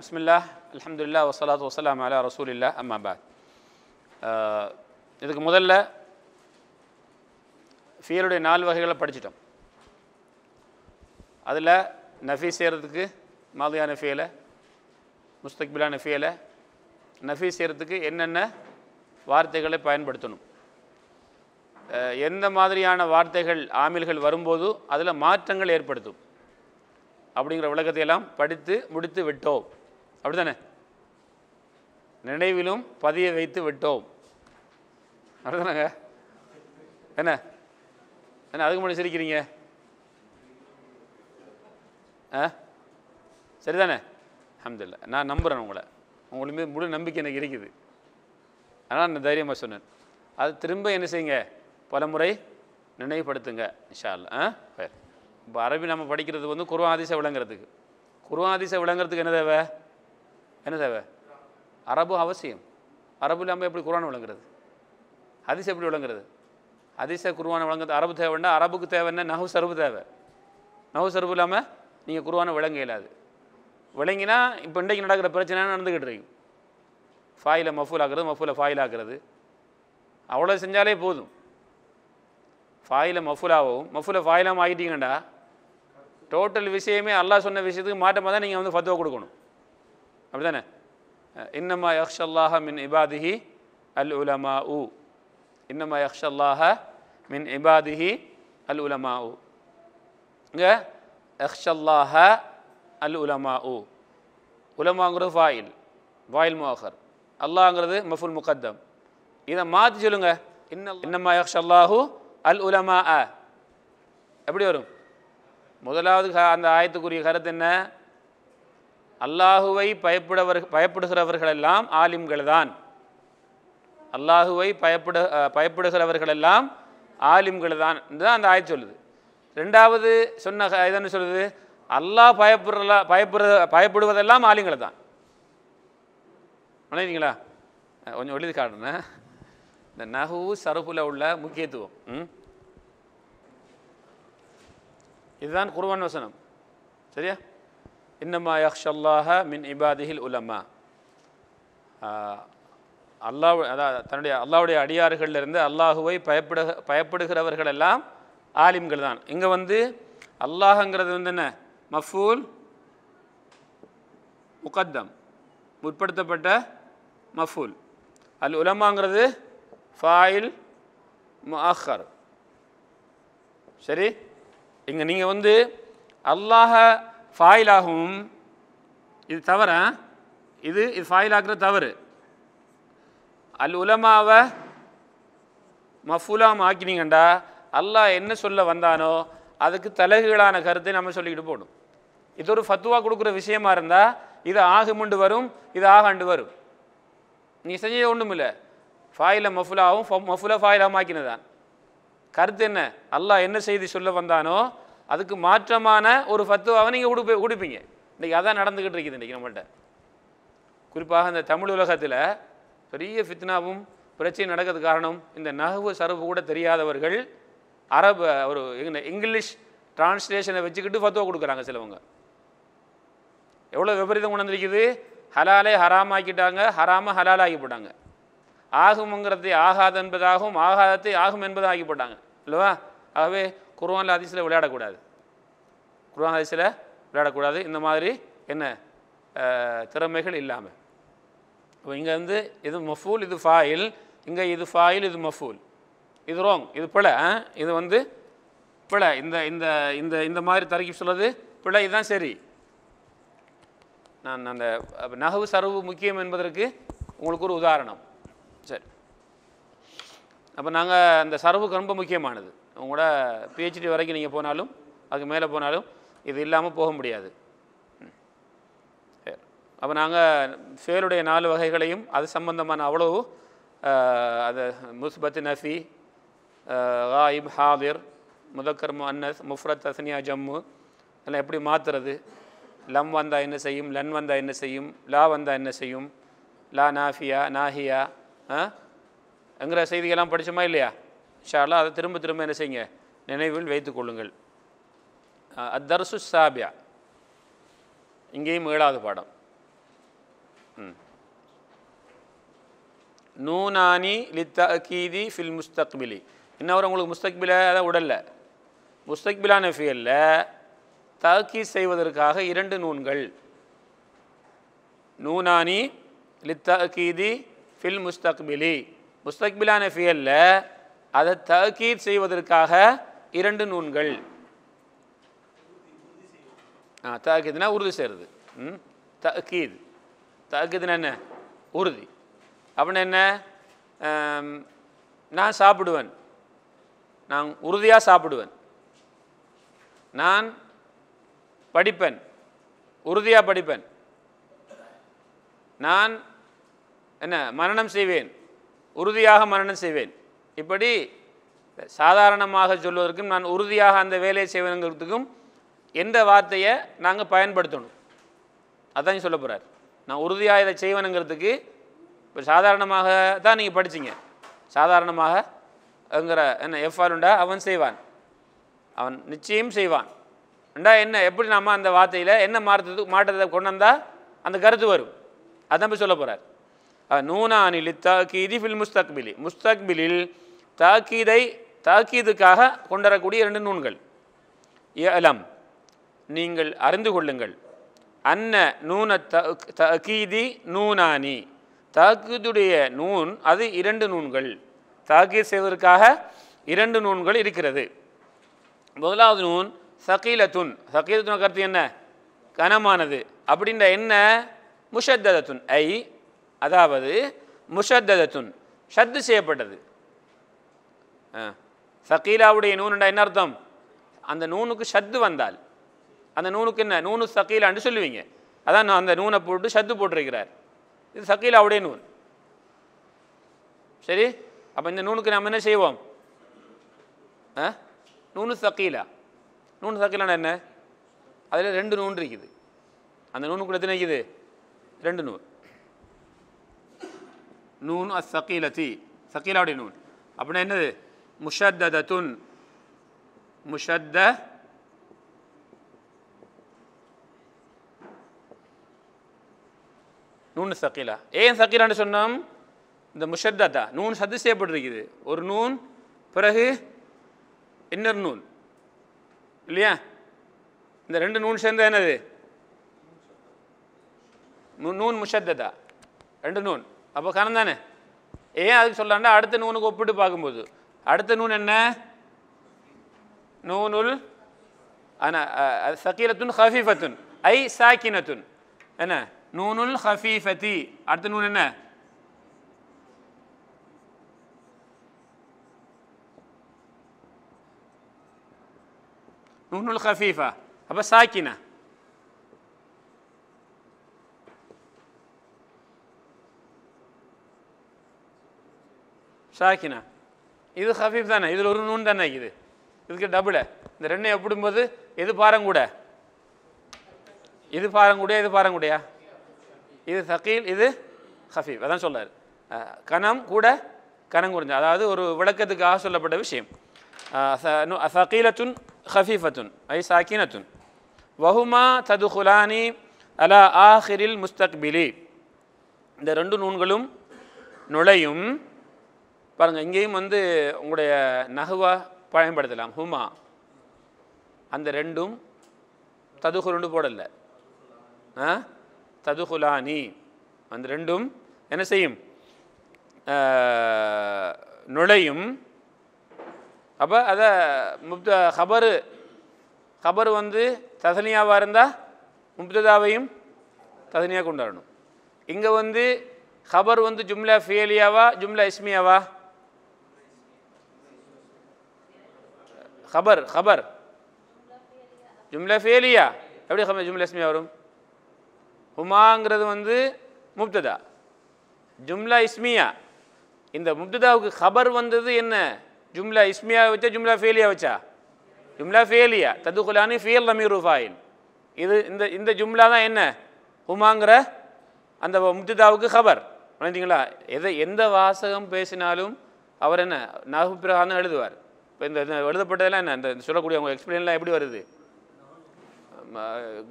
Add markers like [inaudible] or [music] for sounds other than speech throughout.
பிஸ்மில்லா அலமதுல்லா வசலாத் வசலாம் அலா ரசூலில்லா அம்மாபாத் இதுக்கு முதல்ல ஃபியலுடைய நாலு வகைகளை படிச்சிட்டோம் அதில் நஃபி செய்கிறதுக்கு மாதியான ஃபியலை முஸ்தக்பிலான ஃபீலை நஃபி செய்கிறதுக்கு என்னென்ன வார்த்தைகளை பயன்படுத்தணும் uh, எந்த மாதிரியான வார்த்தைகள் ஆமில்கள் வரும்போதும் அதில் மாற்றங்கள் ஏற்படுத்தும் அப்படிங்கிற விளக்கத்தையெல்லாம் படித்து முடித்து விட்டோம் அப்படித்தானே நினைவிலும் பதிய வைத்து விட்டோம் அப்படிதானங்க என்ன என்ன அதுக்கு முன்னாடி சிரிக்கிறீங்க ஆ சரிதானே அஹமதுல்ல நான் நம்புகிறேன் உங்களை உங்களுமே முழு நம்பிக்கை எனக்கு இருக்குது அதனால் நான் தைரியமாக சொன்னேன் அது திரும்ப என்ன செய்யுங்க பல முறை நினைவுபடுத்துங்க நிஷால் ஆ இப்போ அரபி நம்ம படிக்கிறது வந்து குருவாதிசை விளங்குறதுக்கு குருவாதிசை விளங்குறதுக்கு என்ன தேவை என்ன தேவை அரபு அவசியம் அரபு இல்லாமல் எப்படி குரான் விளங்குறது அதிசை எப்படி விளங்குறது அதிசை குருவானை விளங்குறது அரபு தேவைன்னா அரபுக்கு தேவைன்னா நகு சரபு தேவை நகு சரபு இல்லாமல் நீங்கள் குருவானை விளங்க இயலாது விளங்கினா இப்போ இன்றைக்கு நடக்கிற பிரச்சனை நடந்துக்கிட்டு இருக்கு ஃபாயில் மஃபூல் ஆக்குறது மஃபூலை ஃபாயில் ஆக்குறது அவ்வளோ செஞ்சாலே போதும் ஃபாயில் மஃபுலாகவும் மஃபுலை ஃபாயிலாகவும் ஆகிட்டீங்கடா டோட்டல் விஷயமே அல்லா சொன்ன விஷயத்துக்கு மாட்டமாக தான் நீங்கள் வந்து ஃபத்துவா கொடுக்கணும் அப்படிதானே இன்னமா யக்ஷல்லாஹ மின் இபாதிஹி அல் உலமா உ இன்னமா யக்ஷல்லாஹ மின் இபாதிஹி அல் உலமா உ இங்கே யக்ஷல்லாஹ அல் உலமா உ உலமாங்கிறது வாயில் வாயில் முவாஹர் அல்லாங்கிறது மஃபுல் முகத்தம் இதை மாற்றி சொல்லுங்க இன்னமா யக்ஷல்லாஹு அல் உலமா அ எப்படி வரும் முதலாவது அந்த ஆயத்துக்குரிய கருத்து என்ன அல்லாஹுவை பயப்படவர் பயப்படுகிறவர்களெல்லாம் ஆலிம்கள் தான் அல்லாஹுவை பயப்படு பயப்படுகிறவர்களெல்லாம் ஆலிம்கள் தான் தான் அந்த ஆய் சொல்லுது ரெண்டாவது சொன்ன இதுன்னு சொல்லுது அல்லாஹ் பயப்படுறலா பயப்படுற பயப்படுவதெல்லாம் ஆலிம்கள் தான் நினைக்கிறீங்களா கொஞ்சம் எழுதி காட்டுறேன் இந்த நகு சரப்புல உள்ள முக்கியத்துவம் ம் இதுதான் குருவான் வசனம் சரியா இன்னமா யக்ஷல்லாஹ மின் இபாதிஹில் உலமா அல்லாஹ் அதாவது தன்னுடைய அல்லாவுடைய அடியார்களிலிருந்து அல்லாஹுவை பயப்பட பயப்படுகிறவர்கள் எல்லாம் ஆலிம்கள் தான் இங்கே வந்து அல்லாஹங்கிறது வந்து என்ன மஃபூல் முகத்தம் முற்படுத்தப்பட்ட மஃபூல் அல் உலமாங்கிறது ஃபாயில் முஹர் சரி இங்கே நீங்கள் வந்து அல்லாஹ ஃபாயில் ஆகும் இது தவற இது இது ஃபாயில் ஆகிறது தவறு அல் உலமாவை மஃபுலாம் ஆக்கினீங்கண்டா அல்லாஹ் என்ன சொல்ல வந்தானோ அதுக்கு தலகுகளான கருத்தை நம்ம சொல்லிக்கிட்டு போடும் இது ஒரு ஃபத்துவா கொடுக்குற விஷயமா இருந்தால் இது ஆகுமுண்டு வரும் இது ஆகாண்டு வரும் நீ செஞ்ச ஒன்றும் இல்லை ஃபாயில மஃபுலாவும் மஃபுலா ஃபாயிலாகவும் ஆக்கினதான் கருத்து என்ன அல்லாஹ் என்ன செய்தி சொல்ல வந்தானோ அதுக்கு மாற்றமான ஒரு ஃபத்துவாவை நீங்கள் கொடுப்ப கொடுப்பீங்க இன்றைக்கி அதான் நடந்துக்கிட்டு இருக்குது இன்றைக்கி நம்மள்கிட்ட குறிப்பாக இந்த தமிழ் உலகத்தில் பெரிய ஃபித்னாவும் பிரச்சனை நடக்கிறது காரணம் இந்த நகவு சரவு கூட தெரியாதவர்கள் அரபு ஒரு இங்கிலீஷ் டிரான்ஸ்லேஷனை வச்சுக்கிட்டு ஃபத்துவா கொடுக்குறாங்க சிலவங்க எவ்வளோ விபரீதம் உணர்ந்திருக்குது ஹலாலே ஹராமாக்கிட்டாங்க ஆக்கிட்டாங்க ஹராம ஹலால் ஆகி போட்டாங்க ஆகும்ங்கிறதை ஆகாது என்பதாகவும் ஆகாதத்தை ஆகும் என்பதாக ஆகி போட்டாங்க இல்லைவா ஆகவே குர்வானில் அதிசயில் விளையாடக்கூடாது குர்வான் அதிசயில் விளையாடக்கூடாது இந்த மாதிரி என்ன திறமைகள் இல்லாமல் இப்போ இங்கே வந்து இது மஃபூல் இது ஃபாயில் இங்கே இது ஃபாயில் இது மஃபூல் இது ரோங் இது பிழை இது வந்து பிழை இந்த இந்த இந்த இந்த மாதிரி தரக்கி சொல்கிறது பிழை இதுதான் சரி நான் அந்த நகவு சரவு முக்கியம் என்பதற்கு உங்களுக்கு ஒரு உதாரணம் சரி அப்போ நாங்கள் அந்த சரவுக்கு ரொம்ப முக்கியமானது உங்களோட பிஹெச்டி வரைக்கும் நீங்கள் போனாலும் அதுக்கு மேலே போனாலும் இது இல்லாமல் போக முடியாது அப்போ நாங்கள் செயலுடைய நாலு வகைகளையும் அது சம்பந்தமான அவ்வளோ அது முஸ்பத் நஃபி ஹாயிப் ஹாதிர் முதக்கர் அன்னஸ் முஃப்ரத் அசனியா ஜம்மு எல்லாம் எப்படி மாற்றுறது லம் வந்தால் என்ன செய்யும் லன் வந்தால் என்ன செய்யும் லா வந்தால் என்ன செய்யும் லா நாஃபியா நாஹியா எங்கிற செய்திகள்லாம் படித்தோமா இல்லையா ஷாலா அதை திரும்ப திரும்ப என்ன செய்யுங்க நினைவில் வைத்து கொள்ளுங்கள் அத்தரசு சாபியா இங்கேயும் ஏழாவது பாடம் நூனானி லித்த ஃபில் முஸ்தக்பிலி இன்னவர் உங்களுக்கு முஸ்தக்பில அதை உடல்ல முஸ்தக்பிலான ஃபியலில் தாக்கி செய்வதற்காக இரண்டு நூன்கள் நூனானி லித்த ஃபில் முஸ்தக்பிலி முஸ்தக்பிலான ஃபியலில் அதை தகீர் செய்வதற்காக இரண்டு நூன்கள் ஆ தகீதுனா உறுதி செய்கிறது ம் தகீது தகீதுனா என்ன உறுதி அப்படின்னா என்ன நான் சாப்பிடுவேன் நான் உறுதியாக சாப்பிடுவேன் நான் படிப்பேன் உறுதியாக படிப்பேன் நான் என்ன மரணம் செய்வேன் உறுதியாக மரணம் செய்வேன் இப்படி சாதாரணமாக சொல்வதற்கும் நான் உறுதியாக அந்த வேலையை செய்வதற்கும் எந்த வார்த்தையை நாங்கள் பயன்படுத்தணும் அதான் சொல்ல போகிறார் நான் உறுதியாக இதை செய்வேனுங்கிறதுக்கு இப்போ சாதாரணமாக தான் நீங்கள் படிச்சிங்க சாதாரணமாக என்கிற என்ன உண்டா அவன் செய்வான் அவன் நிச்சயம் செய்வான் ரெண்டா என்ன எப்படி நாம் அந்த வார்த்தையில் என்ன மாற்றது மாற்றத்தை கொண்டு வந்தால் அந்த கருத்து வரும் அதான் போய் சொல்ல போகிறார் நூனா நூனானில் தீதி ஃபில் முஸ்தக்பிலி முஸ்தக்பிலில் தாக்கீதை தாக்கீதுக்காக கொண்டரக்கூடிய இரண்டு நூல்கள் ஏலம் நீங்கள் அறிந்து கொள்ளுங்கள் அன்ன நூன தகீதி நூனானி தாக்கீதுடைய நூன் அது இரண்டு நூன்கள் தாக்கீத் செய்வதற்காக இரண்டு நூன்கள் இருக்கிறது முதலாவது நூன் சகீலத்துன் சகீலத்துன கருத்து என்ன கனமானது அப்படின்ற என்ன முஷத்ததத்துன் ஐ அதாவது முஷத்ததத்துன் ஷத்து செய்யப்பட்டது சகீலாவுடைய நூனுண்டா என்ன அர்த்தம் அந்த நூனுக்கு சத்து வந்தால் அந்த நூனுக்கு என்ன நூனு சகீலான்னு சொல்லுவீங்க அதான் அந்த நூனை போட்டு சத்து போட்டிருக்கிறார் இது சகீலாவுடைய நூன் சரி அப்போ இந்த நூனுக்கு நாம் என்ன செய்வோம் ஆ நூனு சகீலா நூனு சக்கீலான என்ன அதில் ரெண்டு நூன் இருக்குது அந்த நூனுக்குள்ள எத்தனை இருக்குது ரெண்டு நூல் நூன் அஸ் சகீலத்தி சகீலாவுடைய நூன் அப்படின்னா என்னது முஷத்ததத்துன் முஷத்த நூன் சக்கீலா ஏன் சக்கீலான்னு சொன்னோம் இந்த முஷத்தா நூன் சத்து செய்யப்பட்டிருக்குது ஒரு நூன் பிறகு இன்னொரு நூன் இல்லையா இந்த ரெண்டு நூன் சேர்ந்த என்னது நூன் முஷத்தா ரெண்டு நூன் அப்போ கணந்தானே ஏன் அதுக்கு சொல்லாண்டா அடுத்த நூனுக்கு ஒப்பிட்டு பார்க்கும்போது அடுத்த நூன் என்ன நூனுல் அன சக்கீலத்துன் ஹஃபீஃபத்துன் ஐ சாக்கினத்துன் என்ன நூனுல் ஹஃபீஃபதி அடுத்த நூன் என்ன நூனுல் ஹஃபீஃபா அப்போ சாக்கினா ساكنة இது ஹஃபீஃப் தானே இதில் ஒரு நூன் தானே இது இதுக்கு டபுளே இந்த ரெண்டையும் ஒப்பிடும்போது எது பாரங்கூட இது பாரங்கூடையா இது பாரங்கூடையா இது சகீல் இது ஹஃபீப் அதான் சொல்கிறார் கணம் கூட கணம் கனங்குறிஞ்ச அதாவது ஒரு விளக்கத்துக்காக சொல்லப்பட்ட விஷயம் சகீலத்துன் ஹஃபீஃபத்துன் ஐ சாக்கினத்துன் வஹுமா தது ஹுலானி அலா ஆஹிரில் முஸ்தக்பிலி இந்த ரெண்டு நூன்களும் நுழையும் பாருங்கள் இங்கேயும் வந்து உங்களுடைய நகுவா பயன்படுத்தலாம் ஹுமா அந்த ரெண்டும் ததுகுருண்டு போடலை ஆ ததுகுலானி அந்த ரெண்டும் என்ன செய்யும் நுழையும் அப்போ அதை முப்த ஹபரு ஹபரு வந்து ததனியாவாக இருந்தால் முப்ததாவையும் ததனியாக கொண்டாடணும் இங்கே வந்து ஹபர் வந்து ஜும்லா ஃபியலியாவா ஜும்லா இஸ்மியாவா ஹபர் ஹபர் ஜும்லா ஃபேலியா எப்படி ஹபர் ஜும்லா இஸ்மியா வரும் ஹுமாங்கிறது வந்து முப்ததா ஜும்லா இஸ்மியா இந்த முப்ததாவுக்கு ஹபர் வந்தது என்ன ஜும்லா இஸ்மியா வச்சா ஜும்லா ஃபேலியா வச்சா ஜும்லா ஃபேலியா ததுகுலானி ஃபியல் அமீரு ஃபாயில் இது இந்த இந்த ஜும்லா தான் என்ன ஹுமாங்கிற அந்த முப்ததாவுக்கு ஹபர் நினைச்சிங்களா எதை எந்த வாசகம் பேசினாலும் அவர் என்ன நகு எழுதுவார் இப்போ இந்த எழுதப்பட்டதெல்லாம் என்ன இந்த சொல்லக்கூடிய உங்கள் எக்ஸ்பீரியன்ஸ்லாம் எப்படி வருது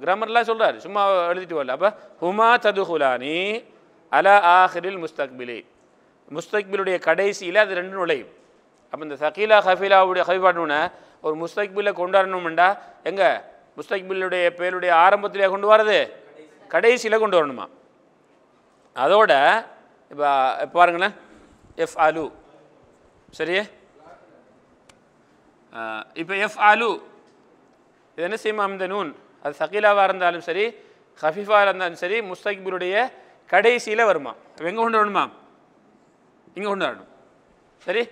கிராமர்லாம் சொல்கிறார் சும்மா எழுதிட்டு வரல அப்போ ஹுமா ஹுலானி அலா ஆஹிரில் முஸ்தக்பிலி முஸ்தக்பிலுடைய கடைசியில் அது ரெண்டு நுழையும் அப்போ இந்த சகீலா ஹஃபீலாவுடைய ஹஃபிபாட்டுன்னு ஒரு முஸ்தக்பிலை கொண்டாடணும்ண்டா எங்கே முஸ்தக்பிலுடைய பேருடைய ஆரம்பத்திலே கொண்டு வரது கடைசியில் கொண்டு வரணுமா அதோட இப்போ பாருங்களேன் எஃப் அலு சரியே இப்போ எஃப் ஆலு இது என்ன செய்யுமா அந்த நூன் அது சகீலாவாக இருந்தாலும் சரி ஹஃபிஃபாக இருந்தாலும் சரி முஸ்தகிபுருடைய கடைசியில் வருமா எங்கே கொண்டு வரணுமா இங்கே கொண்டு வரணும் சரி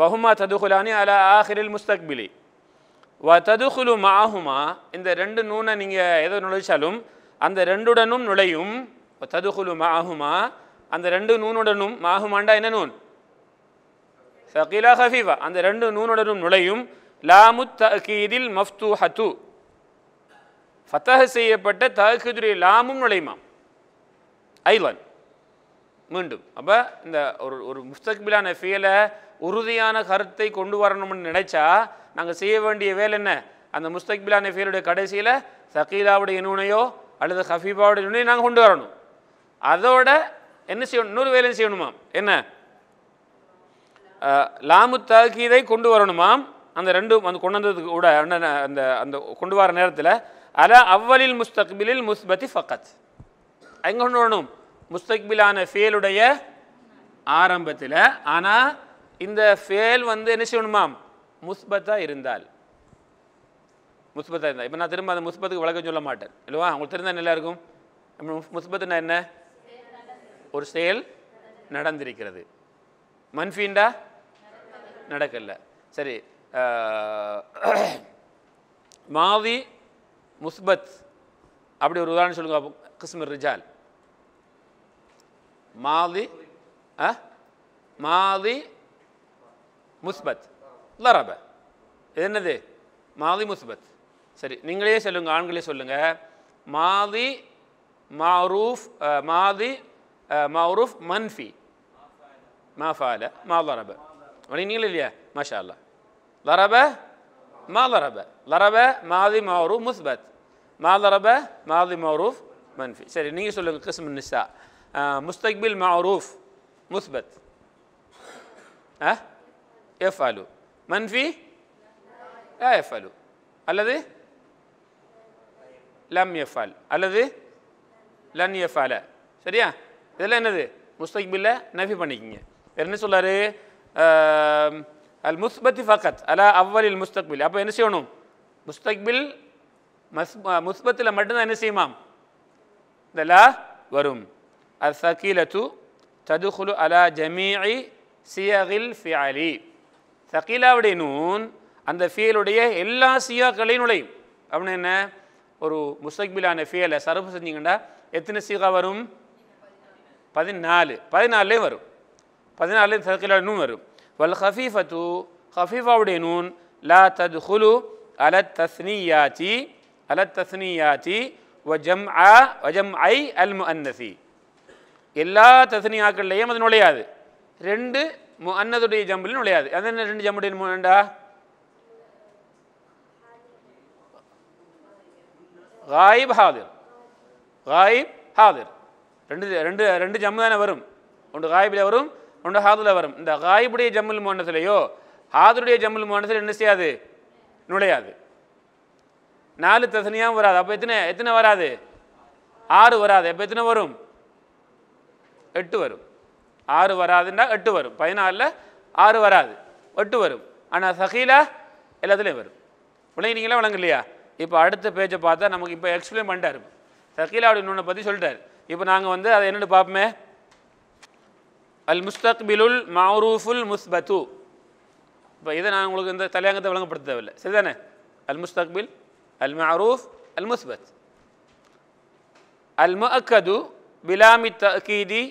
வஹுமா ததுகுலானி அல ஆஹிரில் முஸ்தக்பிலி வ ததுகுலு மாஹுமா இந்த ரெண்டு நூனை நீங்கள் எதை நுழைச்சாலும் அந்த ரெண்டுடனும் நுழையும் ததுகுலு மாஹுமா அந்த ரெண்டு நூனுடனும் மாஹுமாண்டா என்ன நூன் ஃபகிலா ஹஃபீஃபா அந்த ரெண்டு நூனுடனும் நுழையும் லாமு தகீதில் மஃப்து ஹத்து ஃபத்தஹ செய்யப்பட்ட தகுதுரிய லாமும் நுழையுமாம் ஐவன் மீண்டும் அப்போ இந்த ஒரு ஒரு முஸ்தக்பிலான ஃபீலை உறுதியான கருத்தை கொண்டு வரணும்னு நினச்சா நாங்கள் செய்ய வேண்டிய வேலை என்ன அந்த முஸ்தக்பிலான ஃபீலுடைய கடைசியில் சகீலாவுடைய நூனையோ அல்லது ஹஃபீபாவுடைய நூனையோ நாங்கள் கொண்டு வரணும் அதோட என்ன செய்யணும் இன்னொரு வேலையும் செய்யணுமா என்ன லாமு தகீதை கொண்டு வரணுமாம் அந்த ரெண்டு அந்த கொண்டு வந்ததுக்கு கூட அந்த அந்த கொண்டு வர நேரத்தில் அல அவ்வலில் முஸ்தக்பிலில் முஸ்பதி ஃபக்கத் எங்கே கொண்டு வரணும் முஸ்தக்பிலான ஃபேலுடைய ஆரம்பத்தில் ஆனால் இந்த ஃபேல் வந்து என்ன செய்யணுமாம் முஸ்பத்தாக இருந்தால் முஸ்பத்தாக இருந்தால் இப்போ நான் திரும்ப அந்த முஸ்பத்துக்கு விளக்கம் சொல்ல மாட்டேன் இல்லைவா உங்களுக்கு தெரிந்தால் நல்லா இருக்கும் முஸ்பத்துனா என்ன ஒரு செயல் நடந்திருக்கிறது மன்ஃபீண்டா நடக்கல சரி [clears throat] மாதி முஸ்பத் அப்படி ஒரு உதாரணம் சொல்லுங்க கிஸ்மர் ரிஜால் மாதி மாதி முஸ்பத் லரப இது என்னது மாதி முஸ்பத் சரி நீங்களே சொல்லுங்க ஆண்களே சொல்லுங்க மாதி மாரூஃப் மாதி மாரூஃப் மன்ஃபி மாஃபால ஃபால மா مرينين لليا ما شاء الله ضرب ما ضرب ضرب ماضي معروف مثبت ما ضرب ماضي معروف منفي سري نيجي سولن قسم النساء آه مستقبل معروف مثبت ها أه؟ يفعل منفي لا يفعل الذي لم يفعل الذي لن يفعل சரியா இதெல்லாம் என்னது முஸ்தகிபில்ல நஃபி பண்ணிக்கிங்க என்ன சொல்லாரு அல் முஸ்பத்தி ஃபகத் அலா அவ்வலில் முஸ்தக்பில் அப்போ என்ன செய்யணும் முஸ்தக்பில் மஸ் முஸ்பத்தில் மட்டும்தான் என்ன செய்யுமாம் இந்த லா வரும் அது சகீலத்து ததுகுலு அலா ஜமீஇ சியகில் ஃபியாலி சகீலாவுடைய நூன் அந்த ஃபியலுடைய எல்லா சியாக்களையும் நுழையும் அப்படின்னு என்ன ஒரு முஸ்தக்பிலான ஃபியலை சரப்பு செஞ்சீங்கன்னா எத்தனை சீகா வரும் பதினாலு பதினாலே வரும் பதினாலு சதுக்கில் நூன் வரும் வல் ஹஃபீஃபத்து ஹஃபீஃபாவுடைய நூன் லா தத் ஹுலு அலத் தஸ்னியாச்சி அலத் தஸ்னியாச்சி வஜம் ஆ வஜம் ஐ அல் அன்னசி எல்லா தஸ்னியாக்கள்லையும் அது நுழையாது ரெண்டு மு அன்னதுடைய ஜம்பில் நுழையாது அது என்ன ரெண்டு ஜம்புடைய முன்னண்டா ஹாயிப் ஹாதிர் ஹாயிப் ஹாதிர் ரெண்டு ரெண்டு ரெண்டு ஜம்மு தானே வரும் ஒன்று காயிபில் வரும் ஒன்று ஹாதுல வரும் இந்த ஹாயிபுடைய ஜம்முல் மோனத்திலேயோ ஹாதுடைய ஜம்முல் மோனத்தில் என்ன செய்யாது நுழையாது நாலு தசனியாகவும் வராது அப்போ எத்தனை எத்தனை வராது ஆறு வராது அப்போ எத்தனை வரும் எட்டு வரும் ஆறு வராதுன்னா எட்டு வரும் பதினாலில் ஆறு வராது எட்டு வரும் ஆனால் சகீலா எல்லாத்துலேயும் வரும் விளங்கினீங்களா இல்லையா இப்போ அடுத்த பேஜை பார்த்தா நமக்கு இப்போ எக்ஸ்பிளைன் பண்ணிட்டாரு அப்படின்னு நூனை பற்றி சொல்லிட்டார் இப்போ நாங்கள் வந்து அதை என்னென்னு பார்ப்போமே அல் முஸ்தக்பிலுல் மாரூஃபுல் முஸ்பத்து இப்போ இதை நான் உங்களுக்கு இந்த தலையாங்கத்தை வழங்கப்படுத்த தேவையில்லை சரிதானே அல் முஸ்தக்பில் அல் மாரூஃப் அல் முஸ்பத் அல் மக்கது பிலாமி தகீதி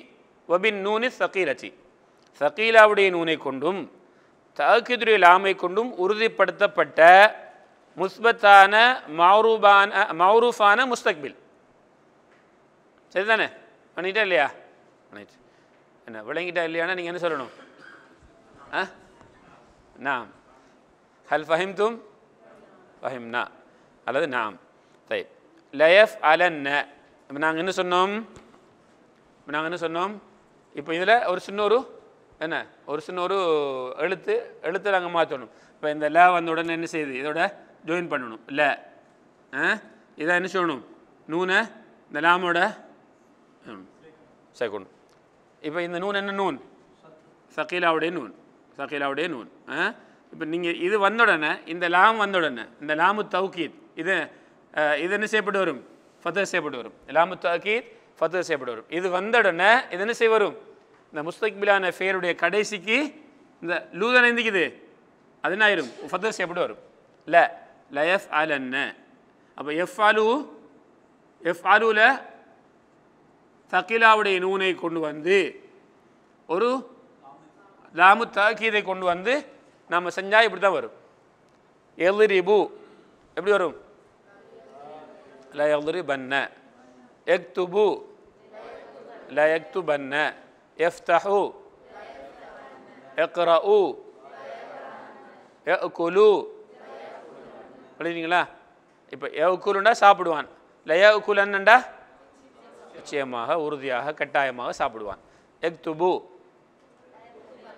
வபின் நூனி சகீலச்சி சகீலாவுடைய நூனை கொண்டும் தகீதுடைய லாமை கொண்டும் உறுதிப்படுத்தப்பட்ட முஸ்பத்தான மௌரூபான மௌரூஃபான முஸ்தக்பில் சரிதானே பண்ணிட்டேன் இல்லையா பண்ணிட்டு என்ன விளங்கிட்டா இல்லையானா நீங்கள் என்ன சொல்லணும் ஆ நாம் ஹல் ஃபஹிம் தும் ஃபஹிம் நா அல்லது நாம் தை லயஃப் அலன்ன இப்போ நாங்கள் என்ன சொன்னோம் இப்போ நாங்கள் என்ன சொன்னோம் இப்போ இதில் ஒரு சின்ன ஒரு என்ன ஒரு சின்ன ஒரு எழுத்து எழுத்து நாங்கள் மாற்றணும் இப்போ இந்த ல வந்த உடனே என்ன செய்யுது இதோட ஜாயின் பண்ணணும் ல ஆ இதை என்ன சொல்லணும் நூனை இந்த லாமோட சேர்க்கணும் இப்போ இந்த நூன் என்ன நூன் சகீலாவுடைய நூன் சகீலாவுடைய நூன் ஆ இப்போ நீங்கள் இது உடனே இந்த லாம் வந்தவுடனே இந்த லாமு தௌக்கீத் இது இது என்ன செய்யப்பட்டு வரும் ஃபதர் செய்யப்பட்டு வரும் லாமு தௌக்கீத் ஃபதர் செய்யப்பட்டு வரும் இது வந்தோடனே இது என்ன செய்ய வரும் இந்த முஸ்தக்பிலான ஃபேருடைய கடைசிக்கு இந்த லூதனை இந்திக்குது அது என்ன ஆயிரும் ஃபத்தே செய்யப்பட்டு வரும் ல லயஃப் என்ன அப்போ எஃப் ஆலு எஃப் ஆலுவில் தக்கிலாவுடைய நூனை கொண்டு வந்து ஒரு லாமு தாக்கியதை கொண்டு வந்து நம்ம செஞ்சால் இப்படி தான் வரும் எல்ரிபு எப்படி வரும் ல பண்ண பன்ன எக்துபு ல எக்து பன்ன எஃப்தஹு எ எக்குலு அப்படிங்களா இப்போ எவ்குலுண்டா சாப்பிடுவான் லய குலன்னுண்டா நிச்சயமாக உறுதியாக கட்டாயமாக சாப்பிடுவான் எக் துபு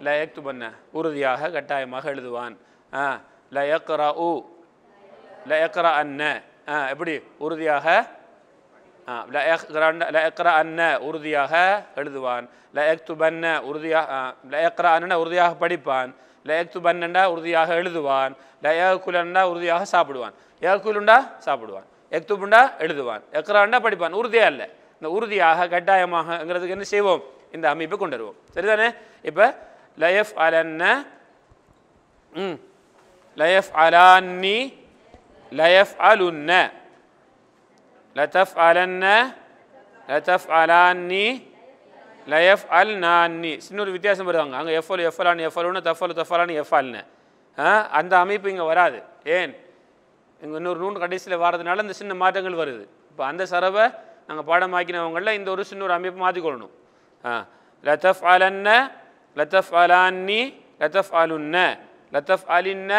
ல எக் துபன்ன உறுதியாக கட்டாயமாக எழுதுவான் ஆ ல எக்ரா உ ல எக்ரா அன்ன ஆ எப்படி உறுதியாக ல ல எக்ரா அன்ன உறுதியாக எழுதுவான் ல எக் துபன்ன உறுதியாக ல எக்ரா அன்ன உறுதியாக படிப்பான் ல எக் துபன்னண்டா உறுதியாக எழுதுவான் ல ஏகுலண்டா உறுதியாக சாப்பிடுவான் ஏகுலுண்டா சாப்பிடுவான் எக்துபுண்டா எழுதுவான் எக்ராண்டா படிப்பான் உறுதியாக இல்லை இந்த உறுதியாக கட்டாயமாகங்கிறதுக்கு என்ன செய்வோம் இந்த அமைப்பை கொண்டு வருவோம் சரிதானே இப்போ லயஃப் அலன்ன ம் லயஃப் அலான்னி லயஃப் அலுன்ன லதஃப் அலன்ன லதஃப் அலான்னி லயஃப் அல் நான்னி சின்ன ஒரு வித்தியாசம் வருவாங்க அங்கே எஃப்எல் எஃப்எலான் எஃப்எல்னு தஃபல் எஃப் எஃப்ஆல்னு அந்த அமைப்பு இங்கே வராது ஏன் இங்கே இன்னொரு நூன் கடைசியில் வர்றதுனால இந்த சின்ன மாற்றங்கள் வருது இப்போ அந்த சரவை நாங்கள் பாடமாக்கினவங்களில் இந்த ஒரு சின்ன ஒரு அமைப்பு மாற்றிக்கொள்ளணும் ஆ லதஃப் அலன்ன லதஃப் அலான்னி லதஃப் அலுன்ன லதஃப் அலின்ன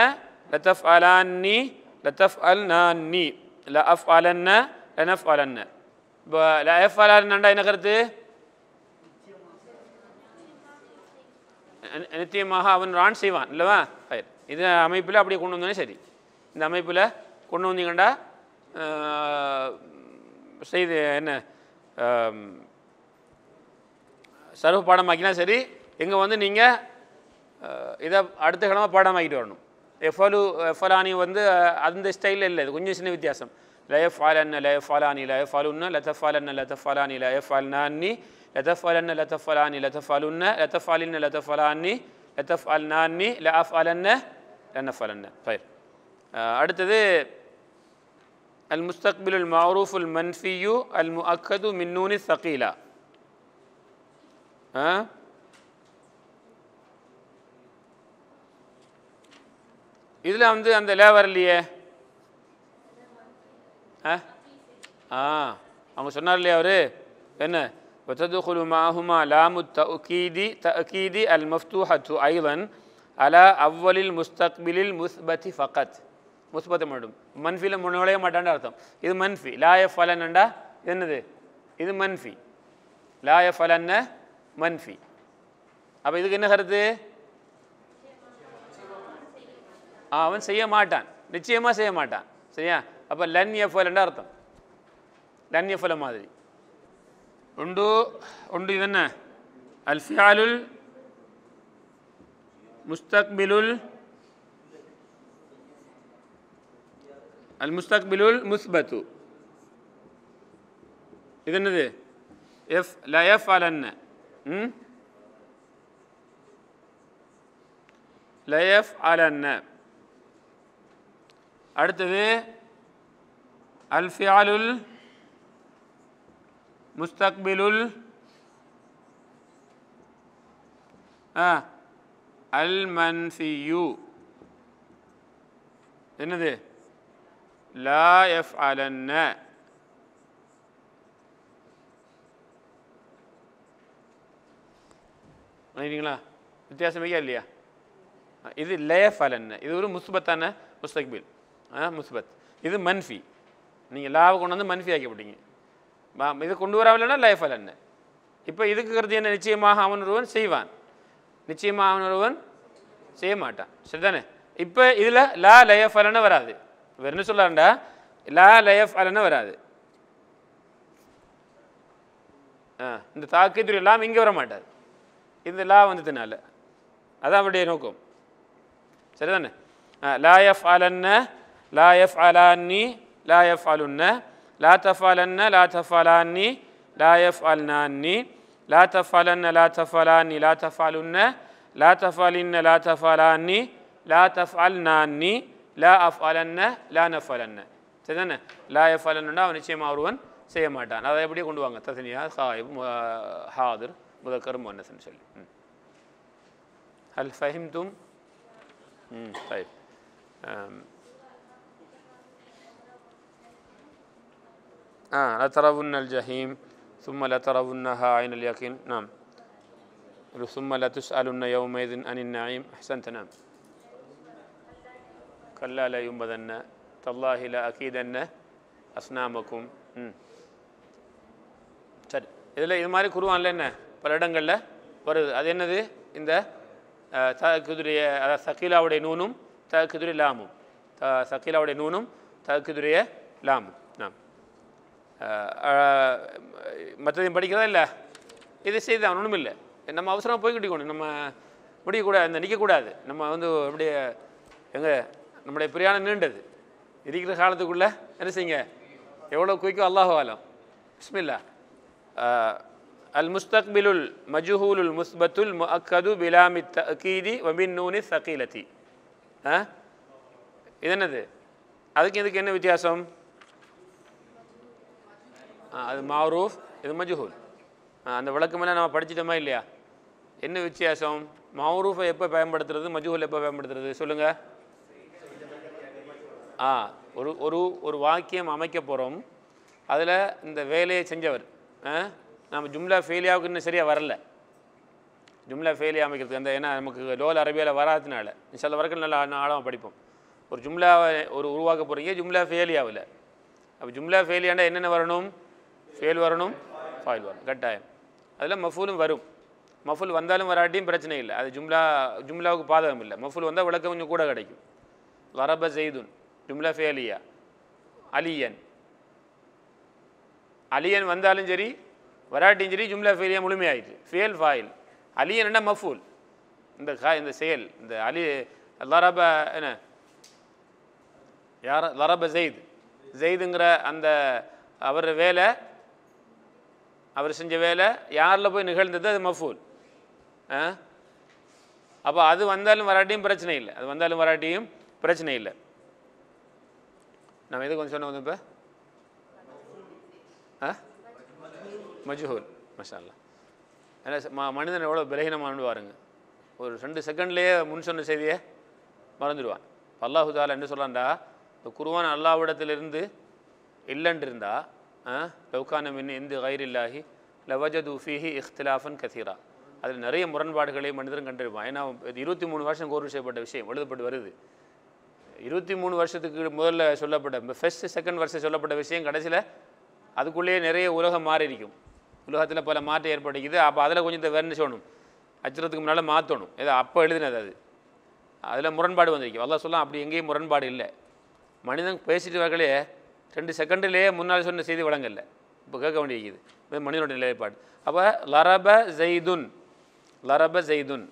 லதஃப் அலான்னி லதஃப் அல் நான்னி ல அஃப் அலன்ன லனஃப் அலன்ன இப்போ ல எஃப் என்ன கருத்து நித்தியமாக அவன் ரான் செய்வான் இல்லைவா ஹயர் இது அமைப்பில் அப்படியே கொண்டு வந்தோன்னே சரி இந்த அமைப்பில் கொண்டு வந்தீங்கன்னா செய்து என்ன சர்வ பாடமாக்கினா சரி இங்கே வந்து நீங்கள் இதை அடுத்த கிழமை பாடமாக்கிட்டு வரணும் எஃப்எலு எஃப்எலானி வந்து அந்த ஸ்டைலில் இல்லை இது கொஞ்சம் சின்ன வித்தியாசம் லயஃப் ஆலன்ன லய ஆலானி லயஃப் அலுன்ன லதஃப் ஆலன்ன லத்த ஆலானி லயஃப் அல்னானி லதஃப் அலன்ன லத்த அலானி லத்த அலுன்ன லதஃப் அலின்ன லத்த ஃபால் நானி அல்னானி லஃப் அலன்ன லன்ன ஃபாலன்ன ஃபைர் அடுத்தது المستقبل المعروف المنفي المؤكد من نون الثقيلة ها இதில் வந்து அந்த லே வரலையே ஆ ها؟ அவங்க சொன்னார் இல்லையா அவர் என்ன وتدخل معهما لام التأكيد تأكيد المفتوحة أيضا على أول المستقبل المثبت فقط مثبت مردم மன்ஃபியில் நுழைய மாட்டான்னு அர்த்தம் இது மன்ஃபி லாய அலன்ண்டா இது என்னது இது மன்ஃபி லாய ஃபலன்னு மன்ஃபி அப்போ இதுக்கு என்ன கருத்து அவன் செய்ய மாட்டான் நிச்சயமாக செய்ய மாட்டான் சரியா அப்போ லன் எஃப்எல்ன்ற அர்த்தம் லன் எஃப்எல் மாதிரி உண்டு உண்டு இது என்ன அல்ஃபியாலுல் முஸ்தக்பிலுல் المستقبل المثبت إذن ذي يف لا يفعلن لا يفعلن أردت ذي الفعل المستقبل ال آه المنفي என்னது லா எஃப் அலன்ன வித்தியாசம் வைக்கா இல்லையா இது லேஃப் அலன்னு இது ஒரு முஸ்பத்தான முஸ்தக்பில் ஆ முஸ்பத் இது மன்ஃபி நீங்கள் லாவை கொண்டு வந்து மன்ஃபி ஆக்கி விட்டீங்க இது கொண்டு வரவில்லைன்னா லைஃப் அலன்னு இப்போ இதுக்குறது என்ன நிச்சயமாக அவன் ஒருவன் செய்வான் நிச்சயமாக அவன் ஒருவன் செய்ய மாட்டான் சரிதானே இப்போ இதில் லா அலன்னு வராது வேறு என்ன லா லயஃப் அலன்னு வராது ஆ இந்த தாக்கீத்து எல்லாம் இங்கே வர மாட்டார் இந்த லா வந்ததுனால அதான் அவருடைய நோக்கம் சரிதானே லா எஃப் அலன்ன லா எஃப் அலான்னி லா எஃப் அலுன்ன லா தஃப் அலன்ன லா தஃப் அலான்னி லா எஃப் அல்னான்னி லா தஃப் அலன்ன லா தஃப் அலான்னி லா தஃப் அலுன்ன லா தஃப் அலின்ன லா தஃப் அலான்னி லா தஃப் அல்னான்னி لا أفعلنا لا نفعلنا تدنا لا يفعلن نا ونشي ماورون سيء ما دان هذا يبدي كندو وانغ تثنيا خايب حاضر مذكر مؤنث نشلي هل فهمتم طيب آه لا ترون الجحيم ثم لا ترونها عين اليقين نعم ثم لا تسألن يومئذ عن النعيم أحسنت نعم கல்லால் யும்பதன்ன தல்லாஹில அகீதென்ன அஸ்னாமக்கும் ம் சரி இதில் இது மாதிரி குருவான்ல என்ன பல இடங்களில் வருது அது என்னது இந்த த குதிரைய அதாவது சக்கீலாவுடைய நூனும் த குதிரை லாமும் த சக்கீலாவுடைய நூனும் த குதிரைய லாமும் நாம் மற்றதையும் படிக்கிறதா இல்லை இது செய்தான் ஒன்றும் இல்லை நம்ம அவசரமாக போய்கிட்டிக்கணும் நம்ம முடியக்கூடாது இந்த நிற்கக்கூடாது நம்ம வந்து அப்படியே எங்கே நம்முடைய பிரியாணம் நீண்டது இருக்கிற காலத்துக்குள்ளே என்ன செய்யுங்க எவ்வளோ குயிக்கோ அல்லாஹாலம் பிஸ்மில்லா அல் முஸ்தக்பிலுல் மஜுஹூலுல் முஸ்பத்துல் முஅக்கது பிலாமி தகீதி வபின் நூனி சக்கீலத்தி ஆ இது என்னது அதுக்கு இதுக்கு என்ன வித்தியாசம் அது மாரூஃப் இது மஜுஹூல் அந்த விளக்கமெல்லாம் நம்ம படிச்சிட்டோமா இல்லையா என்ன வித்தியாசம் மாரூஃபை எப்போ பயன்படுத்துறது மஜுஹூல் எப்போ பயன்படுத்துறது சொல்லுங்கள் ஆ ஒரு ஒரு ஒரு வாக்கியம் அமைக்க போகிறோம் அதில் இந்த வேலையை செஞ்சவர் நம்ம ஜும்லா ஃபெயிலியாவுக்கு இன்னும் சரியாக வரல ஜும்லா ஃபெயிலியாக அமைக்கிறதுக்கு அந்த ஏன்னா நமக்கு லோல் அரபியாவில் வராதனால சில வரைக்கும் நல்லா ஆழமாக படிப்போம் ஒரு ஜும்லாவை ஒரு உருவாக்க போகிறீங்க ஜும்லா ஃபெயிலியாவில் அப்போ ஜும்லா ஃபெயிலியாண்டா என்னென்ன வரணும் ஃபெயில் வரணும் ஃபாயில் வரணும் கட்டாயம் அதில் மஃபூலும் வரும் மஃபுல் வந்தாலும் வராட்டியும் பிரச்சனை இல்லை அது ஜும்லா ஜும்லாவுக்கு பாதகம் இல்லை மஃபுல் வந்தால் விளக்கம் கொஞ்சம் கூட கிடைக்கும் வரப செய்துன் ஜும்லா ஃபேலியா அலியன் அலியன் வந்தாலும் சரி வராட்டியும் சரி ஜும்லா ஃபேலியா முழுமையாயிடுச்சு ஃபேல் ஃபாயில் அலியன் என்ன மஃபூல் இந்த கா இந்த செயல் இந்த அலி லரப என்ன யார் லரப ஜெயித் ஜெயிதுங்கிற அந்த அவர் வேலை அவர் செஞ்ச வேலை யாரில் போய் நிகழ்ந்தது அது மஃபூல் அப்போ அது வந்தாலும் வராட்டியும் பிரச்சனை இல்லை அது வந்தாலும் வராட்டியும் பிரச்சனை இல்லை நம்ம எதுக்கு கொஞ்சம் சொன்ன வந்து இப்போ ஆ மஜ்ஹூல் மஷால்லா ஏன்னா மனிதன் எவ்வளோ பலகீனமானு பாருங்க ஒரு ரெண்டு செகண்ட்லேயே முன் சொன்ன செய்தியை மறந்துடுவான் அல்லாஹு தாலா என்ன சொல்லான்டா இந்த குருவான் அல்லாவிடத்திலிருந்து இல்லைன்னு இருந்தா லவ்கான மின் இந்து கயிறு இல்லாஹி லவஜது ஃபீஹி இஃப்திலாஃபன் கசீரா அதில் நிறைய முரண்பாடுகளை மனிதன் கண்டிருப்பான் ஏன்னா இது இருபத்தி மூணு வருஷம் கோர்வு செய்யப்பட்ட விஷயம் எழுதப்பட்டு வருது இருபத்தி மூணு வருஷத்துக்கு முதல்ல சொல்லப்பட்ட ஃபஸ்ட்டு செகண்ட் வருஷம் சொல்லப்பட்ட விஷயம் கடைசியில் அதுக்குள்ளேயே நிறைய உலகம் மாறி இருக்கும் உலகத்தில் பல மாற்றம் ஏற்படுகிறது அப்போ அதில் கொஞ்சம் இந்த சொல்லணும் அச்சரத்துக்கு முன்னால் மாற்றணும் ஏதோ அப்போ எழுதினது அது அதில் முரண்பாடு வந்திருக்கும் அதெல்லாம் சொல்லலாம் அப்படி எங்கேயும் முரண்பாடு இல்லை மனிதன் பேசிட்டு வகையிலே ரெண்டு செகண்டிலேயே முன்னால் சொன்ன செய்தி வழங்கல இப்போ கேட்க வேண்டியிருக்குது இது மனிதனுடைய நிலைப்பாடு அப்போ லரப ஜெய்துன் லரப ஜெய்துன்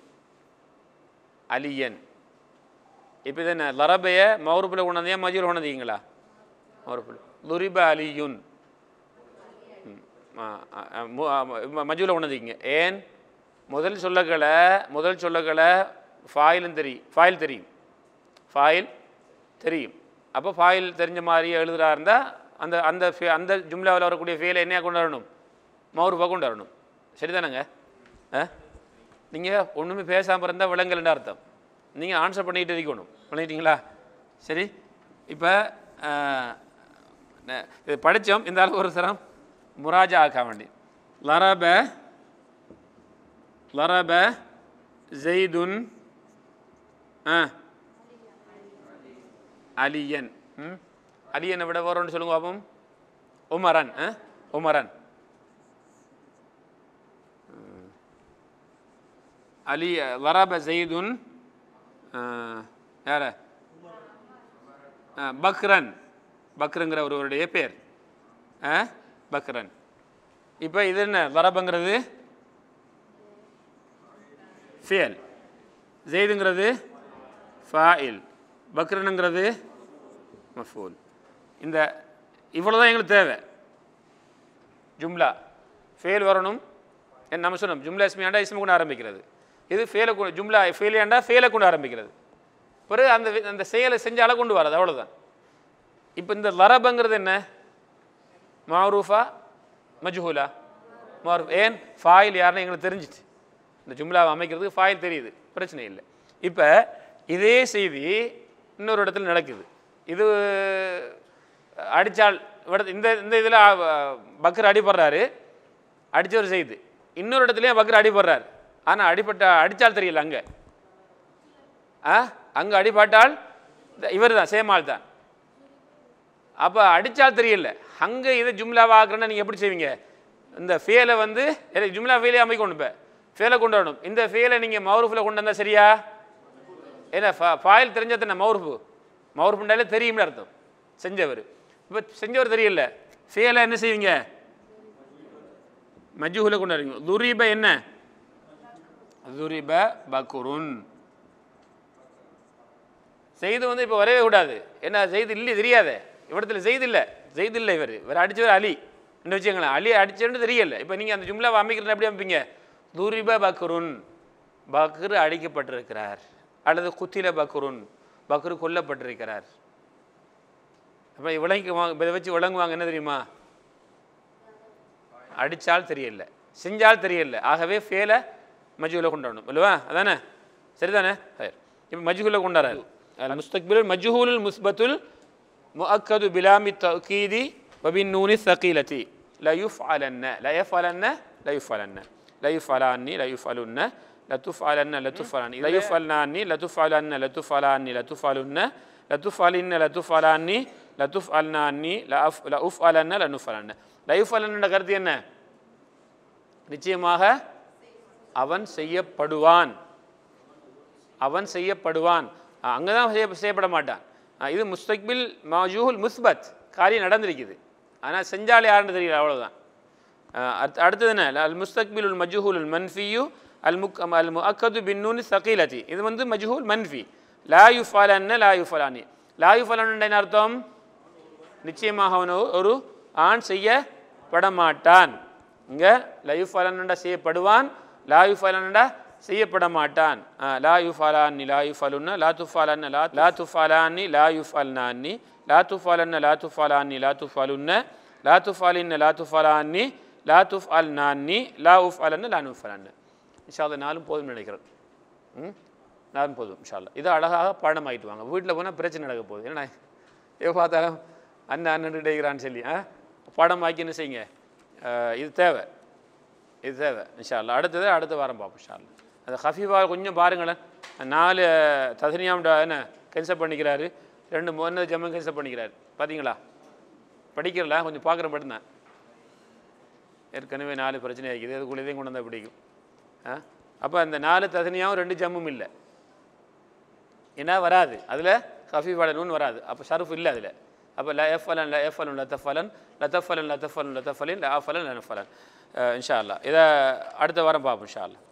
அலியன் இப்போ என்ன லரபைய மௌரப்பில் கொண்டாந்தியா மஜூர் கொண்டாந்தீங்களா மௌரப்பில் துரிப அலியுன் மஜூரில் கொண்டாந்தீங்க ஏன் முதல் சொல்லக்களை முதல் சொல்லக்களை ஃபாயிலும் தெரியும் ஃபாயில் தெரியும் ஃபாயில் தெரியும் அப்போ ஃபாயில் தெரிஞ்ச மாதிரி எழுதுகிறா இருந்தால் அந்த அந்த அந்த ஜும்லாவில் வரக்கூடிய ஃபெயிலை என்னையாக கொண்டு வரணும் மௌரூஃபாக கொண்டு வரணும் சரிதானங்க ஆ நீங்கள் ஒன்றுமே பேசாமல் இருந்தால் விலங்கல்னு அர்த்தம் நீங்கள் ஆன்சர் பண்ணிக்கிட்டு இருக்கணும் பண்ணிட்டீங்களா சரி இப்போ இது படித்தோம் இருந்தாலும் ஒரு சிரம் முராஜா ஆக்க வேண்டி லரப லரப ஜெய்துன் ஆ அலியன் ம் அலியனை விட வரோன்னு சொல்லுங்க பாபம் உமரன் ஆ உமரன் அலி லரப ஜெய்துன் யார பக்ரன் பக்ரங்கிற ஒருவருடைய பேர் பக்ரன் இப்போ இது என்ன வரபுங்கிறது ஃபியல் ஜெயிதுங்கிறது ஃபாயில் பக்ரனுங்கிறது மஃபூல் இந்த இவ்வளோ தான் எங்களுக்கு தேவை ஜும்லா ஃபெயில் வரணும் நம்ம சொன்னோம் ஜும்லா இஸ்மியாண்டா இஸ்மி கூட ஆரம்பிக்கிறது இது ஃபெயிலை கூட ஜும்லா ஃபெயிலியாண்டா ஃபெயிலை கொண்டு ஆரம்பிக்கிறது பிறகு அந்த அந்த செயலை செஞ்சால கொண்டு வராது அவ்வளோதான் இப்போ இந்த லரபுங்கிறது என்ன மாரூஃபா மஜ்ஹூலா மாரூ ஏன் ஃபாயில் யாருன்னு எங்களுக்கு தெரிஞ்சிச்சு இந்த ஜும்லாவை அமைக்கிறதுக்கு ஃபாயில் தெரியுது பிரச்சனை இல்லை இப்போ இதே செய்தி இன்னொரு இடத்துல நடக்குது இது அடித்தால் இந்த இந்த இதில் பக்ரு அடிபடுறாரு அடித்தவர் செய்து இன்னொரு இடத்துலையும் பக்ரு அடிபடுறாரு ஆனால் அடிப்பட்டால் அடித்தால் தெரியல அங்கே ஆ அங்கே அடிபட்டால் இவர் தான் சேமால் தான் அப்போ அடித்தால் தெரியல அங்கே இதை ஜும்லாவாக ஆக்குறேன்னா நீங்கள் எப்படி செய்வீங்க இந்த ஃபேலை வந்து ஜும்லா ஃபேலே அமைக்கணும் இப்போ ஃபேலை கொண்டு வரணும் இந்த ஃபேலை நீங்கள் மௌரூஃபில் கொண்டு வந்தால் சரியா ஏன்னா ஃபாயில் தெரிஞ்சது தானே மௌரூஃபு மௌரூஃபுண்டாலே தெரியும்னு அர்த்தம் செஞ்சவர் இப்போ செஞ்சவர் தெரியல ஃபேலை என்ன செய்வீங்க மஜ்ஜூஹில் கொண்டு வரீங்க துரீப என்ன துரிப பக்குருன் செய்து வந்து இப்போ வரவே கூடாது என்ன செய்து இல்லை தெரியாதே இவடத்தில் செய்து இல்லை செய்து இல்லை இவர் இவர் அடித்தவர் அலி என்ன வச்சுக்கங்களேன் அலி அடித்தவர்னு தெரியல இப்போ நீங்கள் அந்த ஜும்லாவை அமைக்கிறேன் எப்படி அமைப்பீங்க துரிப பக்ருன் பக்ரு அடிக்கப்பட்டிருக்கிறார் அல்லது குத்தில பக்ருன் பக்ரு கொல்லப்பட்டிருக்கிறார் அப்போ விளங்குவாங்க இதை வச்சு விளங்குவாங்க என்ன தெரியுமா அடித்தால் தெரியல செஞ்சால் தெரியல ஆகவே ஃபேலை مجهول كوندرنو ملوا هذا نه سريدا نه خير مجهول كوندر المستقبل المجهول المثبت المؤكد بلام التأكيد وبالنون الثقيلة لا يفعلن لا يفعلن لا يفعلن لا يفعلن لا يفعلن لا تفعلن لا تفعلن لا يفعلن لا تفعلن لا تفعلن لا تفعلن لا تفعلن لا تفعلن لا تفعلن لا أفعلن لا نفعلن لا يفعلن نقدر دينا نجي ماها அவன் செய்யப்படுவான் அவன் செய்யப்படுவான் அங்கே தான் செய்ய செய்யப்பட மாட்டான் இது முஸ்தக்பில் மஜூஹுல் முஸ்பத் காரியம் நடந்திருக்குது ஆனால் செஞ்சாலே யாருன்னு தெரியல அவ்வளோதான் அடுத்தது என்ன அல் முஸ்தக்பில் உல் மஜூஹுல் உல் மன்ஃபியு அல் முக் அல் முக்கது பின்னு சகீலதி இது வந்து மஜூஹுல் மன்ஃபி லாயு ஃபலான்னு லாயு ஃபலானி லாயு ஃபலான்னு அர்த்தம் நிச்சயமாக அவன் ஒரு ஆண் செய்யப்படமாட்டான் இங்கே லயு ஃபலானுண்டா செய்யப்படுவான் லாயு செய்யப்பட மாட்டான் லா யுஃபாலான்னி லாயு யுஃபாலுன்னா லா துஃபாலான்னு லா லா துஃபாலான்னி லா யுஃபால்னான்னி லா லாத்துஃப் லா துஃபாலான்னி லா துஃபாலுன்ன லா துஃபாலின்ன லா துஃபாலான்னி லா துஃப் அல் நான்னி லா உஃப் அலன்னு உஃப் அலன்னு இன்ஷா அது நாளும் போதும் நினைக்கிறது ம் நாளும் போதும் இன்ஷா அல்லா இது அழகாக பாடம் ஆகிட்டு வாங்க வீட்டில் போனால் பிரச்சனை நடக்க போகுது ஏன்னா எப்போ பார்த்தாலும் அண்ணன் அண்ணன் டேக்கிறான்னு சொல்லி ஆ பாடம் ஆக்கி என்ன செய்யுங்க இது தேவை இது தேவை இன்ஷால்லா அடுத்தது அடுத்த வாரம் பார்ப்போம் இன்ஷால்லா அந்த ஹஃபீஃபாக கொஞ்சம் பாருங்களேன் நாலு தசனியாம்டா என்ன கேன்சல் பண்ணிக்கிறாரு ரெண்டு மூணு ஜம்மு கேன்சல் பண்ணிக்கிறாரு பார்த்தீங்களா படிக்கிறல கொஞ்சம் பார்க்குற மட்டும்தான் ஏற்கனவே நாலு பிரச்சனை இருக்குது அதுக்குள்ளே இதையும் கொண்டு வந்தால் பிடிக்கும் ஆ அப்போ அந்த நாலு தசனியாவும் ரெண்டு ஜம்மும் இல்லை ஏன்னா வராது அதில் ஹஃபீஃபாட நூன் வராது அப்போ ஷருஃப் இல்லை அதில் அப்போ ல எஃப் அலன் ல எஃப் அலன் லத்தஃப் அலன் லத்தஃப் அலன் லத்தஃப் அலன் லத்தஃப் அலின் ல ஆஃப் அலன் இன்ஷா அல்லா இதை அடுத்த வாரம் பார்ப்போம் இன்ஷா அல்லா